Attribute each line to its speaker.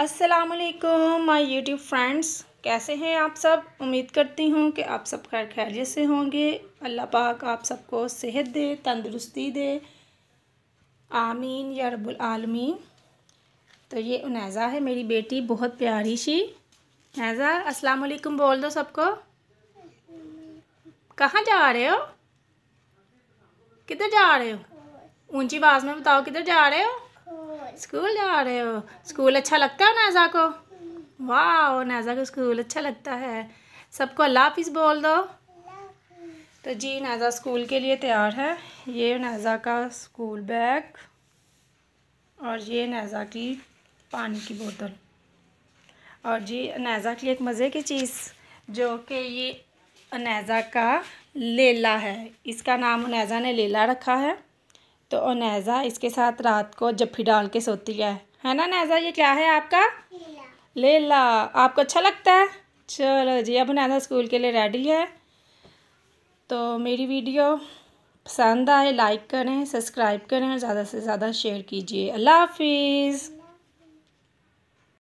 Speaker 1: असलकुम my YouTube friends कैसे हैं आप सब उम्मीद करती हूँ कि आप सब खैर खैरियत से होंगे अल्लाह पाक आप सबको सेहत दे तंदुरुस्ती दे आमीन या रब्बुल आलमीन तो ये उनैजा है मेरी बेटी बहुत प्यारी सी नैज़ा अस्सलाम वालेकुम बोल दो सबको कहाँ जा रहे हो किधर जा रहे हो ऊंची आवाज़ में बताओ किधर जा रहे हो स्कूल जा रहे हो स्कूल अच्छा लगता है नाजा को वाह नाजा को स्कूल अच्छा लगता है सबको अल्लाह हाफिज़ बोल दो तो जी नाजा स्कूल के लिए तैयार है ये नाजा का स्कूल बैग और ये नाजा की पानी की बोतल और जी अनाजा के लिए एक मज़े की चीज़ जो कि ये अनाजा का लेला है इसका नाम अनाजा ने लेला रखा है तो और नैज़ा इसके साथ रात को जफ्फी डाल के सोती है है ना नैज़ा ये क्या है आपका लेला आपको अच्छा लगता है चलो जी अब नैज़ा स्कूल के लिए रेडी है तो मेरी वीडियो पसंद आए लाइक करें सब्सक्राइब करें और ज़्यादा से ज़्यादा शेयर कीजिए अल्लाह हाफिज़